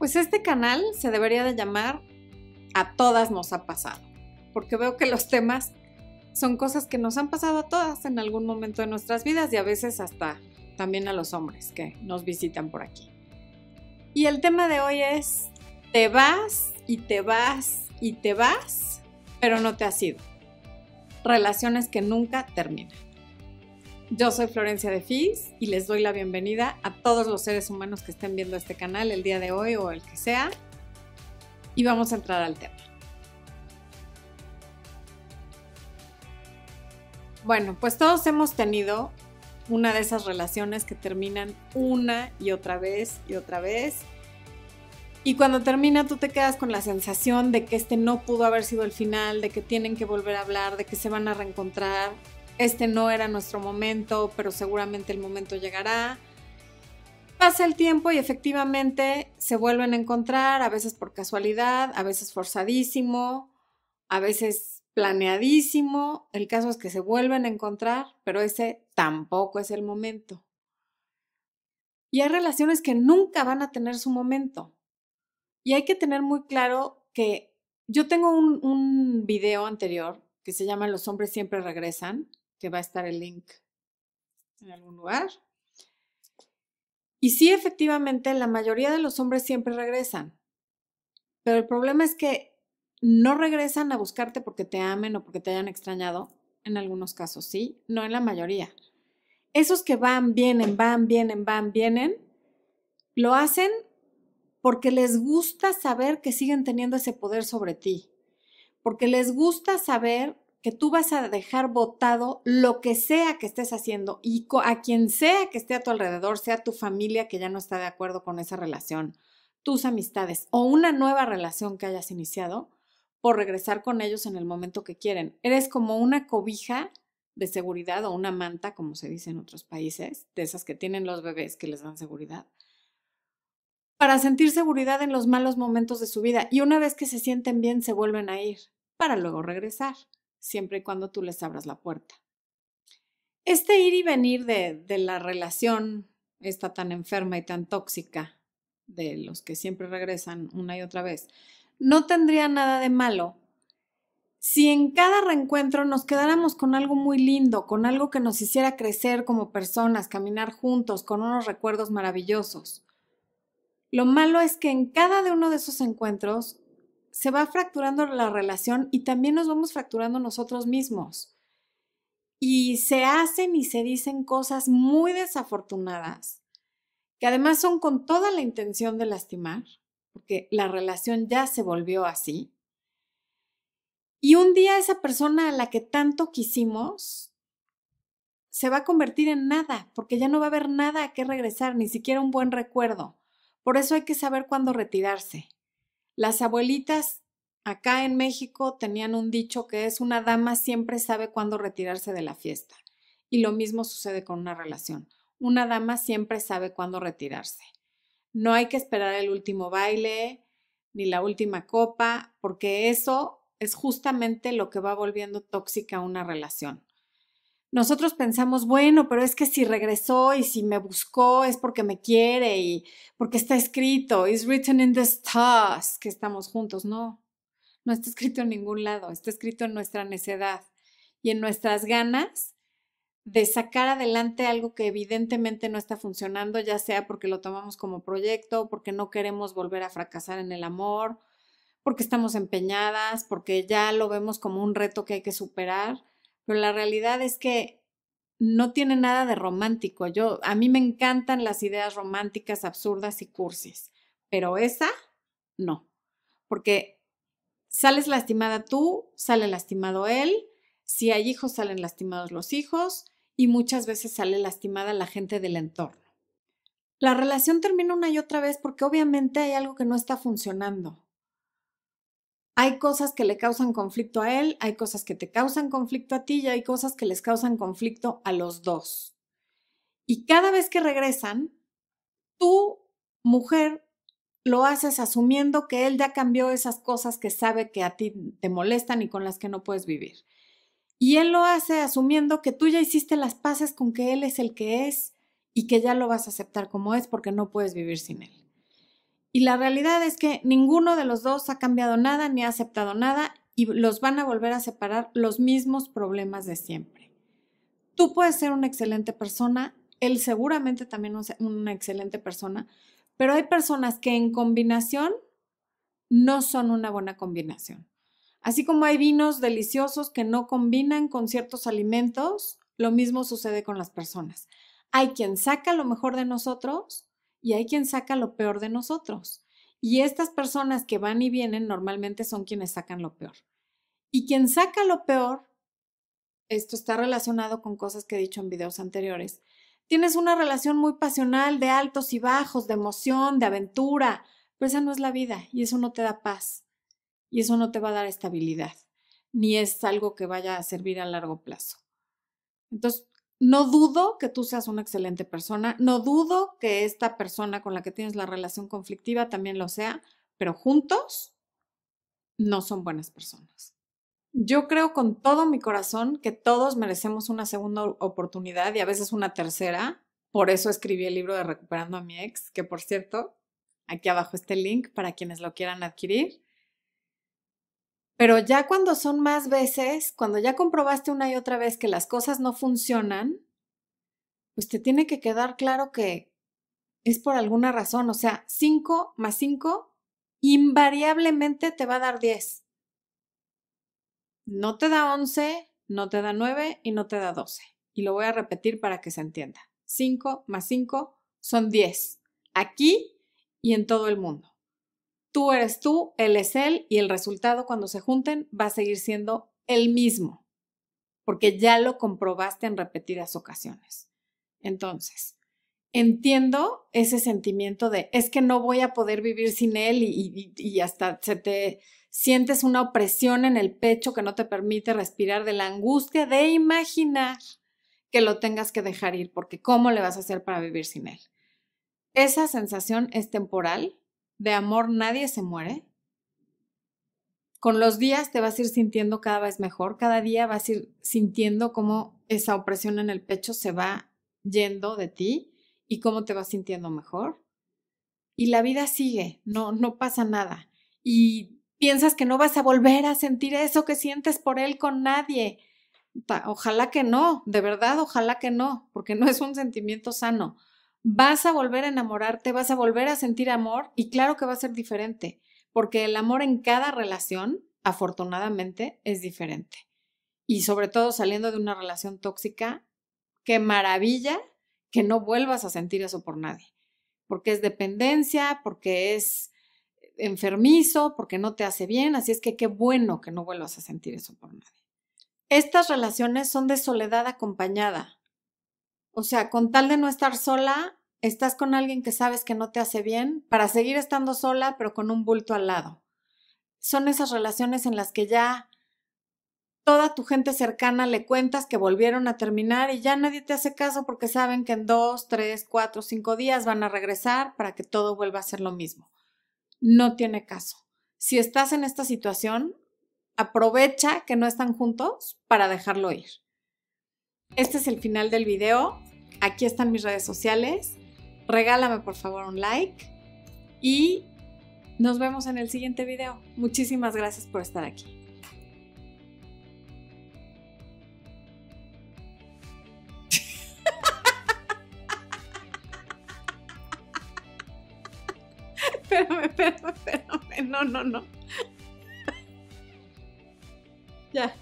Pues este canal se debería de llamar A todas nos ha pasado, porque veo que los temas son cosas que nos han pasado a todas en algún momento de nuestras vidas y a veces hasta también a los hombres que nos visitan por aquí. Y el tema de hoy es, te vas y te vas y te vas, pero no te has ido. Relaciones que nunca terminan. Yo soy Florencia de Fis y les doy la bienvenida a todos los seres humanos que estén viendo este canal el día de hoy o el que sea. Y vamos a entrar al tema. Bueno, pues todos hemos tenido una de esas relaciones que terminan una y otra vez y otra vez. Y cuando termina tú te quedas con la sensación de que este no pudo haber sido el final, de que tienen que volver a hablar, de que se van a reencontrar, este no era nuestro momento, pero seguramente el momento llegará. Pasa el tiempo y efectivamente se vuelven a encontrar, a veces por casualidad, a veces forzadísimo, a veces planeadísimo. El caso es que se vuelven a encontrar, pero ese tampoco es el momento. Y hay relaciones que nunca van a tener su momento. Y hay que tener muy claro que yo tengo un, un video anterior que se llama Los hombres siempre regresan, que va a estar el link en algún lugar. Y sí, efectivamente, la mayoría de los hombres siempre regresan, pero el problema es que no regresan a buscarte porque te amen o porque te hayan extrañado, en algunos casos sí, no en la mayoría. Esos que van, vienen, van, vienen, van, vienen, lo hacen porque les gusta saber que siguen teniendo ese poder sobre ti, porque les gusta saber que tú vas a dejar votado lo que sea que estés haciendo y a quien sea que esté a tu alrededor, sea tu familia que ya no está de acuerdo con esa relación, tus amistades o una nueva relación que hayas iniciado, por regresar con ellos en el momento que quieren. Eres como una cobija de seguridad o una manta, como se dice en otros países, de esas que tienen los bebés que les dan seguridad, para sentir seguridad en los malos momentos de su vida. Y una vez que se sienten bien, se vuelven a ir para luego regresar siempre y cuando tú les abras la puerta. Este ir y venir de, de la relación, esta tan enferma y tan tóxica, de los que siempre regresan una y otra vez, no tendría nada de malo si en cada reencuentro nos quedáramos con algo muy lindo, con algo que nos hiciera crecer como personas, caminar juntos, con unos recuerdos maravillosos. Lo malo es que en cada uno de esos encuentros se va fracturando la relación y también nos vamos fracturando nosotros mismos. Y se hacen y se dicen cosas muy desafortunadas, que además son con toda la intención de lastimar, porque la relación ya se volvió así. Y un día esa persona a la que tanto quisimos se va a convertir en nada, porque ya no va a haber nada a qué regresar, ni siquiera un buen recuerdo. Por eso hay que saber cuándo retirarse. Las abuelitas acá en México tenían un dicho que es una dama siempre sabe cuándo retirarse de la fiesta. Y lo mismo sucede con una relación. Una dama siempre sabe cuándo retirarse. No hay que esperar el último baile ni la última copa, porque eso es justamente lo que va volviendo tóxica una relación nosotros pensamos, bueno, pero es que si regresó y si me buscó es porque me quiere y porque está escrito, it's written in the stars, que estamos juntos. No, no está escrito en ningún lado, está escrito en nuestra necedad y en nuestras ganas de sacar adelante algo que evidentemente no está funcionando, ya sea porque lo tomamos como proyecto, porque no queremos volver a fracasar en el amor, porque estamos empeñadas, porque ya lo vemos como un reto que hay que superar pero la realidad es que no tiene nada de romántico. Yo, a mí me encantan las ideas románticas, absurdas y cursis, pero esa no, porque sales lastimada tú, sale lastimado él, si hay hijos salen lastimados los hijos y muchas veces sale lastimada la gente del entorno. La relación termina una y otra vez porque obviamente hay algo que no está funcionando. Hay cosas que le causan conflicto a él, hay cosas que te causan conflicto a ti y hay cosas que les causan conflicto a los dos. Y cada vez que regresan, tú, mujer lo haces asumiendo que él ya cambió esas cosas que sabe que a ti te molestan y con las que no puedes vivir. Y él lo hace asumiendo que tú ya hiciste las paces con que él es el que es y que ya lo vas a aceptar como es porque no puedes vivir sin él. Y la realidad es que ninguno de los dos ha cambiado nada ni ha aceptado nada y los van a volver a separar los mismos problemas de siempre. Tú puedes ser una excelente persona, él seguramente también es una excelente persona, pero hay personas que en combinación no son una buena combinación. Así como hay vinos deliciosos que no combinan con ciertos alimentos, lo mismo sucede con las personas. Hay quien saca lo mejor de nosotros y hay quien saca lo peor de nosotros. Y estas personas que van y vienen normalmente son quienes sacan lo peor. Y quien saca lo peor, esto está relacionado con cosas que he dicho en videos anteriores, tienes una relación muy pasional de altos y bajos, de emoción, de aventura, pero esa no es la vida y eso no te da paz y eso no te va a dar estabilidad, ni es algo que vaya a servir a largo plazo. Entonces, no dudo que tú seas una excelente persona, no dudo que esta persona con la que tienes la relación conflictiva también lo sea, pero juntos no son buenas personas. Yo creo con todo mi corazón que todos merecemos una segunda oportunidad y a veces una tercera. Por eso escribí el libro de Recuperando a mi ex, que por cierto, aquí abajo está el link para quienes lo quieran adquirir. Pero ya cuando son más veces, cuando ya comprobaste una y otra vez que las cosas no funcionan, pues te tiene que quedar claro que es por alguna razón. O sea, 5 más 5 invariablemente te va a dar 10. No te da 11, no te da 9 y no te da 12. Y lo voy a repetir para que se entienda. 5 más 5 son 10. Aquí y en todo el mundo. Tú eres tú, él es él y el resultado cuando se junten va a seguir siendo el mismo, porque ya lo comprobaste en repetidas ocasiones. Entonces, entiendo ese sentimiento de es que no voy a poder vivir sin él y, hasta se te sientes una opresión en el pecho que no te permite respirar de la angustia de imaginar que lo tengas que dejar ir, porque ¿cómo le vas a hacer para vivir sin él? Esa sensación es temporal de amor nadie se muere. Con los días te vas a ir sintiendo cada vez mejor, cada día vas a ir sintiendo cómo esa opresión en el pecho se va yendo de ti y cómo te vas sintiendo mejor. Y la vida sigue, no, no pasa nada. Y piensas que no vas a volver a sentir eso que sientes por él con nadie. Ojalá que no, de verdad, ojalá que no, porque no es un sentimiento sano vas a volver a enamorarte, vas a volver a sentir amor y claro que va a ser diferente, porque el amor en cada relación, afortunadamente, es diferente. Y sobre todo saliendo de una relación tóxica, qué maravilla que no vuelvas a sentir eso por nadie, porque es dependencia, porque es enfermizo, porque no te hace bien, así es que qué bueno que no vuelvas a sentir eso por nadie. Estas relaciones son de soledad acompañada, o sea, con tal de no estar sola, estás con alguien que sabes que no te hace bien para seguir estando sola, pero con un bulto al lado. Son esas relaciones en las que ya toda tu gente cercana le cuentas que volvieron a terminar y ya nadie te hace caso porque saben que en dos, tres, cuatro, cinco días van a regresar para que todo vuelva a ser lo mismo. No tiene caso. Si estás en esta situación, aprovecha que no están juntos para dejarlo ir. Este es el final del video. Aquí están mis redes sociales. Regálame por favor un like y nos vemos en el siguiente video. Muchísimas gracias por estar aquí. espérame, espérame, espérame. No, no, no. ya.